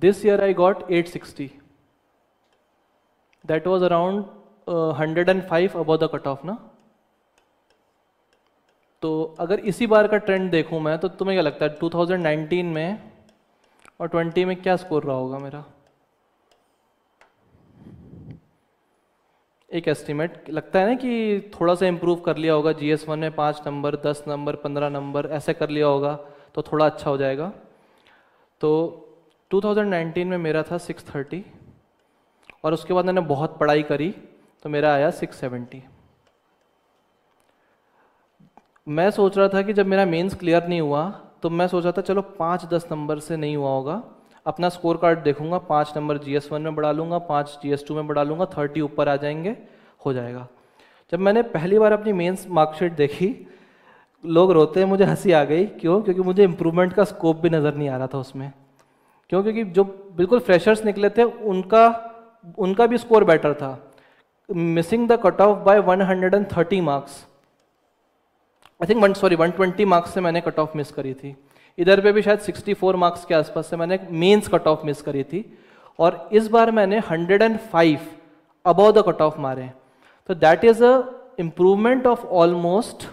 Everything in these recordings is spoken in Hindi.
this year I got 860. That was around uh, 105 above the off ना तो अगर इसी बार का ट्रेंड देखूं मैं तो तुम्हें क्या लगता है 2019 में और 20 में क्या स्कोर रहा होगा मेरा एक एस्टिमेट लगता है ना कि थोड़ा सा इम्प्रूव कर लिया होगा जी एस वन में पाँच नंबर दस नंबर पंद्रह नंबर ऐसे कर लिया होगा तो थोड़ा अच्छा हो जाएगा तो 2019 में मेरा था 630 और उसके बाद मैंने बहुत पढ़ाई करी तो मेरा आया 670 मैं सोच रहा था कि जब मेरा मेंस क्लियर नहीं हुआ तो मैं सोच रहा था चलो पाँच दस नंबर से नहीं हुआ होगा अपना स्कोर कार्ड देखूंगा पाँच नंबर जी एस वन में बढ़ा लूँगा पाँच जी एस टू में बढ़ा लूँगा थर्टी ऊपर आ जाएंगे हो जाएगा जब मैंने पहली बार अपनी मेंस मार्कशीट देखी लोग रोते हैं मुझे हंसी आ गई क्यों क्योंकि मुझे इम्प्रूवमेंट का स्कोप भी नज़र नहीं आ रहा था उसमें क्यों क्योंकि जो बिल्कुल फ्रेशर्स निकले थे उनका उनका भी स्कोर बेटर था missing the cut off by 130 marks I think one sorry 120 marks से मैंने कट ऑफ मिस करी थी इधर पे भी शायद 64 मार्क्स के आसपास से मैंने मेंस कट ऑफ मिस करी थी और इस बार मैंने 105 अबव द कट ऑफ मारे तो that is a improvement of almost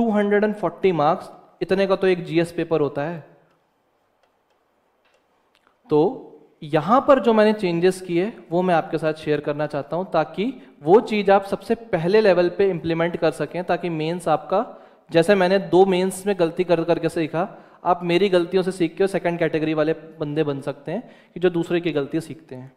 240 marks इतने का तो एक जीएस पेपर होता है तो यहाँ पर जो मैंने चेंजेस किए वो मैं आपके साथ शेयर करना चाहता हूँ ताकि वो चीज़ आप सबसे पहले लेवल पे इम्प्लीमेंट कर सकें ताकि मेंस आपका जैसे मैंने दो मेंस में गलती कर करके सीखा आप मेरी गलतियों से सीख के सेकंड कैटेगरी वाले बंदे बन सकते हैं कि जो दूसरे की गलतियाँ सीखते हैं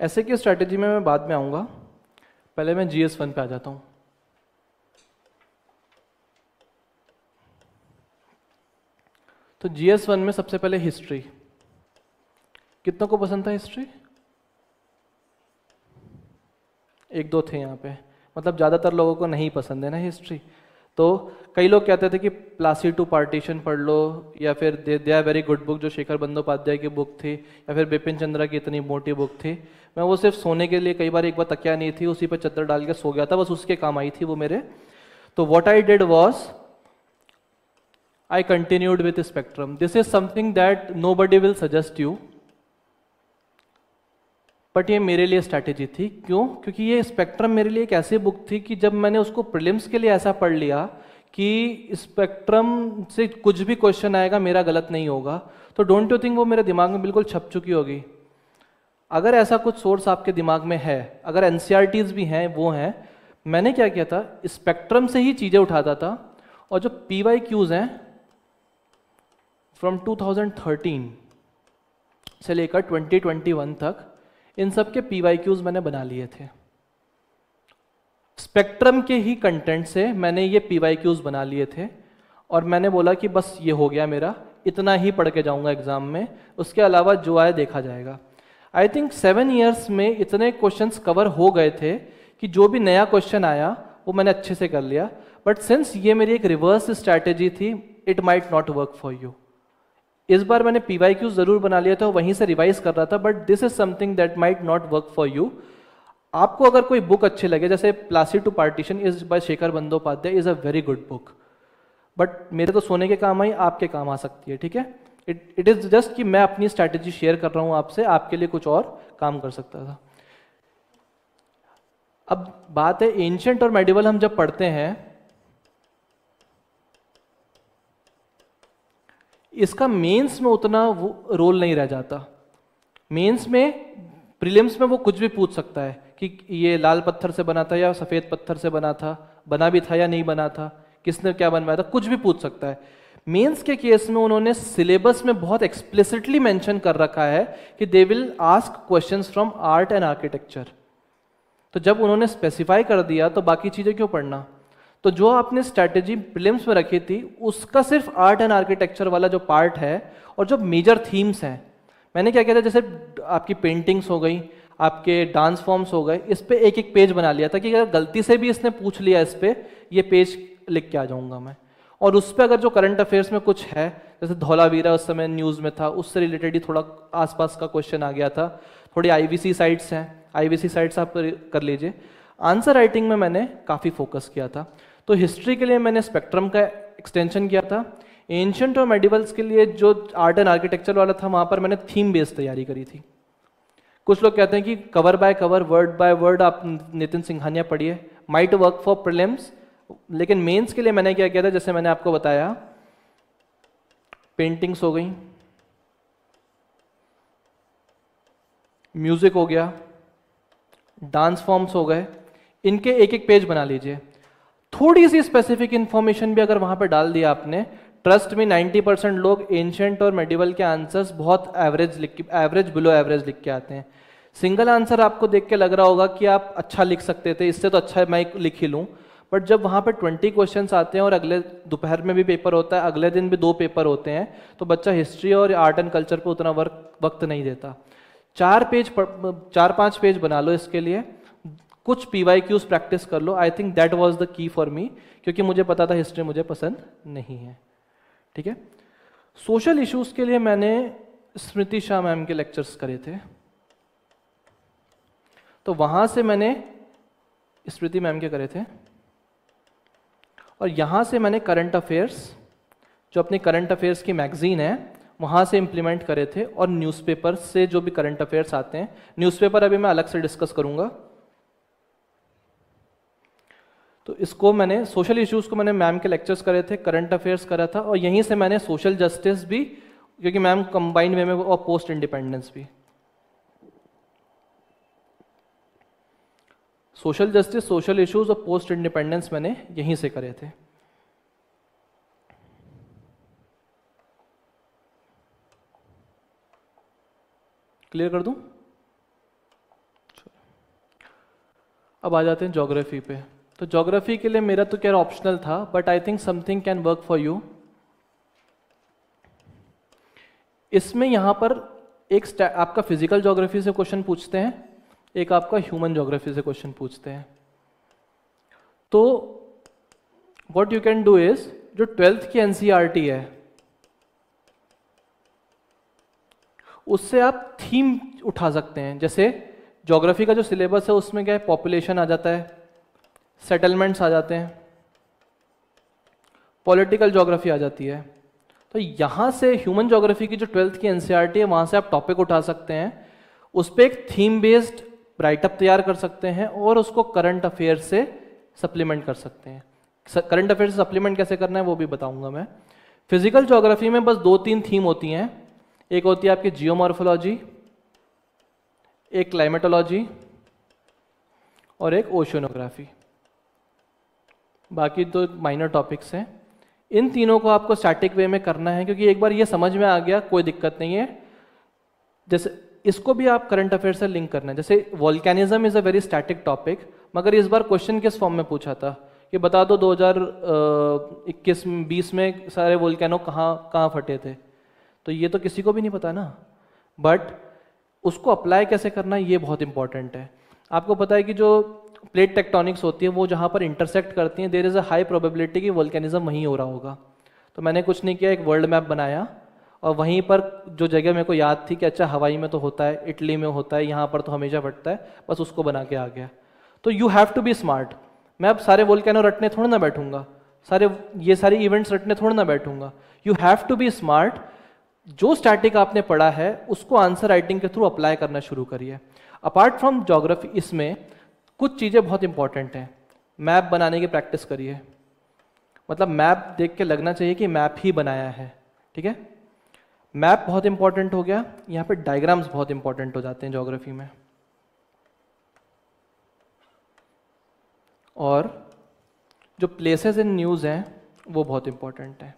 ऐसे की स्ट्रैटेजी में मैं बाद में आऊंगा पहले मैं जी एस वन पे आ जाता हूँ तो जी एस वन में सबसे पहले हिस्ट्री कितनों को पसंद था हिस्ट्री एक दो थे यहाँ पे मतलब ज़्यादातर लोगों को नहीं पसंद है ना हिस्ट्री तो कई लोग कहते थे कि प्लासी टू पार्टीशन पढ़ लो या फिर they they are very good book जो शेखर बंदोपाध्याय की बुक थी या फिर बिपिन चंद्रा की इतनी मोटी बुक थी मैं वो सिर्फ सोने के लिए कई बार एक बार तकिया नहीं थी उसी पर चद्दर डाल के सो गया था बस उसके काम आई थी वो मेरे तो what I did was I continued with spectrum this is something that nobody will suggest you but ये मेरे लिए स्ट्रैटेजी थी क्यों क्योंकि ये स्पेक्ट्रम मेरे लिए एक ऐसी बुक थी कि जब मैंने उसको प्रिलिम्स के लिए ऐसा पढ़ लिया कि स्पेक्ट्रम से कुछ भी क्वेश्चन आएगा मेरा गलत नहीं होगा तो डोंट यू थिंक वो मेरे दिमाग में बिल्कुल छप चुकी होगी अगर ऐसा कुछ सोर्स आपके दिमाग में है अगर एन e भी हैं वो हैं मैंने क्या किया था स्पेक्ट्रम से ही चीज़ें उठाता था और जो पी वाई क्यूज़ हैं फ्रॉम 2013 से लेकर 2021 तक इन सब के पी वाई क्यूज मैंने बना लिए थे स्पेक्ट्रम के ही कंटेंट से मैंने ये पी वाई क्यूज बना लिए थे और मैंने बोला कि बस ये हो गया मेरा इतना ही पढ़ के जाऊंगा एग्जाम में उसके अलावा जो आए देखा जाएगा आई थिंक सेवन ईयर्स में इतने क्वेश्चन कवर हो गए थे कि जो भी नया क्वेश्चन आया वो मैंने अच्छे से कर लिया बट सिंस ये मेरी एक रिवर्स स्ट्रैटेजी थी it might not work for you इस बार मैंने पी वाई क्यू जरूर बना लिया था वहीं से रिवाइज कर रहा था but this is something that might not work for you आपको अगर कोई बुक अच्छे लगे जैसे Plassey to partition is by Shekhar Bandyopadhyay is a very good book but मेरे तो सोने के काम आई आपके काम आ सकती है ठीक है इट इट इज़ जस्ट कि मैं अपनी स्ट्रैटेजी शेयर कर रहा हूँ आपसे आपके लिए कुछ और काम कर सकता था अब बात है एंशंट और मेडिवल हम जब पढ़ते हैं इसका मेंस में उतना वो रोल नहीं रह जाता मेंस में प्रीलिम्स में वो कुछ भी पूछ सकता है कि ये लाल पत्थर से बना था या सफ़ेद पत्थर से बना था बना भी था या नहीं बना था किसने क्या बनवाया था कुछ भी पूछ सकता है मेंस के केस में उन्होंने सिलेबस में बहुत एक्सप्लिसिटली मेंशन कर रखा है कि they will ask questions from art and architecture तो जब उन्होंने स्पेसिफाई कर दिया तो बाकी चीज़ें क्यों पढ़ना तो जो आपने स्ट्रैटेजी प्रिलिम्स में रखी थी उसका सिर्फ आर्ट एंड आर्किटेक्चर वाला जो पार्ट है और जो मेजर थीम्स हैं मैंने क्या किया था जैसे आपकी पेंटिंग्स हो गई आपके डांस फॉर्म्स हो गए इस पर एक एक पेज बना लिया था कि अगर गलती से भी इसने पूछ लिया इस पर ये पेज लिख के आ जाऊँगा मैं और उस पर अगर जो करंट अफेयर्स में कुछ है जैसे धौलावीरा उस समय न्यूज़ में था उससे रिलेटेड ही थोड़ा आसपास का क्वेश्चन आ गया था थोड़ी आईवीसी साइट्स हैं आईवीसी साइट्स आप कर लीजिए आंसर राइटिंग में मैंने काफ़ी फोकस किया था तो हिस्ट्री के लिए मैंने स्पेक्ट्रम का एक्सटेंशन किया था एंशंट और मेडिवल्स के लिए जो आर्ट एंड आर्किटेक्चर वाला था वहां पर मैंने थीम बेस्ड तैयारी करी थी कुछ लोग कहते हैं कि cover by cover word by word आप नितिन सिंघानिया पढ़िए माइट वर्क फॉर प्रिलिम्स लेकिन मेंस के लिए मैंने क्या किया था जैसे मैंने आपको बताया पेंटिंग्स हो गई म्यूजिक हो गया डांस फॉर्म्स हो गए इनके एक एक पेज बना लीजिए थोड़ी सी स्पेसिफिक इंफॉर्मेशन भी अगर वहां पर डाल दिया आपने ट्रस्ट में 90 परसेंट लोग एंशंट और मेडिवल के आंसर्स बहुत एवरेज लिख एवरेज बिलो एवरेज लिख के आते हैं सिंगल आंसर आपको देख के लग रहा होगा कि आप अच्छा लिख सकते थे इससे तो अच्छा मैं लिख ही लूँ बट जब वहाँ पे 20 क्वेश्चंस आते हैं और अगले दोपहर में भी पेपर होता है अगले दिन भी दो पेपर होते हैं तो बच्चा हिस्ट्री और आर्ट एंड कल्चर पर उतना वर्क वक्त नहीं देता चार पेज चार पाँच पेज बना लो इसके लिए कुछ पी वाई क्यूज प्रैक्टिस कर लो I think that was the key for me क्योंकि मुझे पता था हिस्ट्री मुझे पसंद नहीं है ठीक है सोशल इश्यूज के लिए मैंने स्मृति शाह मैम के लेक्चर्स करे थे तो वहां से मैंने स्मृति मैम के करे थे और यहाँ से मैंने करंट अफेयर्स जो अपनी करंट अफेयर्स की मैगजीन है वहाँ से इम्प्लीमेंट करे थे और न्यूज़पेपर से जो भी करंट अफेयर्स आते हैं न्यूज़पेपर अभी मैं अलग से डिस्कस करूँगा तो इसको मैंने सोशल इश्यूज़ को मैंने मैम के लेक्चर्स करे थे करंट अफेयर्स करा था और यहीं से मैंने सोशल जस्टिस भी क्योंकि मैम कंबाइंड वे में और पोस्ट इंडिपेंडेंस भी सोशल जस्टिस सोशल इश्यूज और पोस्ट इंडिपेंडेंस मैंने यहीं से करे थे क्लियर कर दूं अब आ जाते हैं ज्योग्राफी पे तो जोग्राफी के लिए मेरा तो क्या ऑप्शनल था but I think something can work for you इसमें यहां पर एक आपका फिजिकल जोग्राफी से क्वेश्चन पूछते हैं एक आपका ह्यूमन जोग्राफी से क्वेश्चन पूछते हैं तो what you can do is जो ट्वेल्थ की एनसीआर e है उससे आप थीम उठा सकते हैं जैसे जोग्राफी का जो सिलेबस है उसमें क्या है पॉपुलेशन आ जाता है सेटलमेंट्स आ जाते हैं पॉलिटिकल जोग्राफी आ जाती है तो यहाँ से ह्यूमन जोग्राफी की जो ट्वेल्थ की एनसीईआरटी e है वहाँ से आप टॉपिक उठा सकते हैं उस पर एक थीम बेस्ड राइटअप तैयार कर सकते हैं और उसको करंट अफेयर से सप्लीमेंट कर सकते हैं करंट अफेयर से सप्लीमेंट कैसे करना है वो भी बताऊंगा मैं फिजिकल जोग्राफी में बस दो तीन थीम होती हैं एक होती है आपकी जियोमॉर्फोलॉजी एक क्लाइमेटोलॉजी और एक ओशनोग्राफी बाकी तो माइनर टॉपिक्स हैं इन तीनों को आपको स्टैटिक वे में करना है क्योंकि एक बार ये समझ में आ गया कोई दिक्कत नहीं है जैसे इसको भी आप करंट अफेयर से लिंक करना है जैसे volcanism is a very static topic मगर इस बार क्वेश्चन किस फॉर्म में पूछा था कि बता दो 2021 20 में सारे वोल्कैनो कहाँ कहाँ फटे थे तो ये तो किसी को भी नहीं पता ना बट उसको अप्लाई कैसे करना ये बहुत इंपॉर्टेंट है आपको पता है कि जो प्लेट टेक्टोनिक्स होती है वो जहाँ पर इंटरसेक्ट करती हैं there is a high probability कि वल्केनिज्म वहीं हो रहा होगा तो मैंने कुछ नहीं किया एक वर्ल्ड मैप बनाया और वहीं पर जो जगह मेरे को याद थी कि अच्छा हवाई में तो होता है इटली में होता है यहाँ पर तो हमेशा बटता है बस उसको बना के आ गया तो you have to be smart मैं अब सारे वोल्केनो रटने थोड़ा ना बैठूंगा सारे ये सारे इवेंट्स रटने थोड़ा ना बैठूंगा you have to be smart जो स्टैटिक आपने पढ़ा है उसको आंसर राइटिंग के थ्रू अप्लाई करना शुरू करिए अपार्ट फ्रॉम जोग्राफी इसमें कुछ चीज़ें बहुत इंपॉर्टेंट हैं मैप बनाने की प्रैक्टिस करिए मतलब मैप देख के लगना चाहिए कि मैप ही बनाया है ठीक है मैप बहुत इंपॉर्टेंट हो गया यहाँ पे डायग्राम्स बहुत इंपॉर्टेंट हो जाते हैं जोग्राफी में और जो प्लेसेस इन न्यूज़ हैं वो बहुत इंपॉर्टेंट है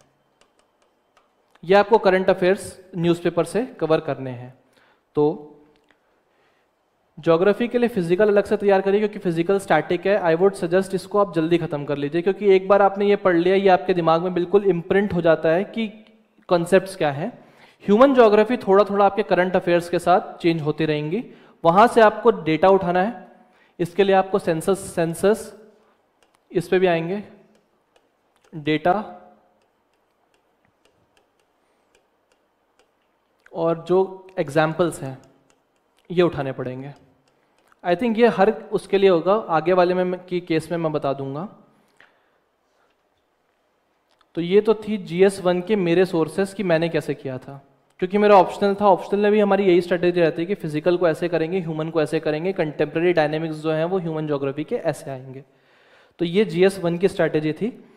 ये आपको करंट अफेयर्स न्यूज़पेपर से कवर करने हैं तो ज्योग्राफी के लिए फिजिकल अलग से तैयार करिए क्योंकि फिजिकल स्टैटिक है आई वुड सजेस्ट इसको आप जल्दी खत्म कर लीजिए क्योंकि एक बार आपने ये पढ़ लिया ये आपके दिमाग में बिल्कुल इम्प्रिंट हो जाता है कि कॉन्सेप्ट क्या है ह्यूमन ज्योग्राफी थोड़ा थोड़ा आपके करंट अफेयर्स के साथ चेंज होती रहेंगी वहां से आपको डेटा उठाना है इसके लिए आपको सेंसस सेंसस इस पर भी आएंगे डेटा और जो एग्जाम्पल्स हैं ये उठाने पड़ेंगे आई थिंक ये हर उसके लिए होगा आगे वाले में की केस में मैं बता दूंगा तो ये तो थी जी एस वन के मेरे सोर्सेस कि मैंने कैसे किया था क्योंकि मेरा ऑप्शनल था ऑप्शनल में भी हमारी यही स्ट्रेटेजी रहती है कि फिजिकल को ऐसे करेंगे ह्यूमन को ऐसे करेंगे कंटेम्प्रेरी डायनेमिक्स जो है वो ह्यूमन जोग्राफी के ऐसे आएंगे तो ये जी एस वन की स्ट्रैटेजी थी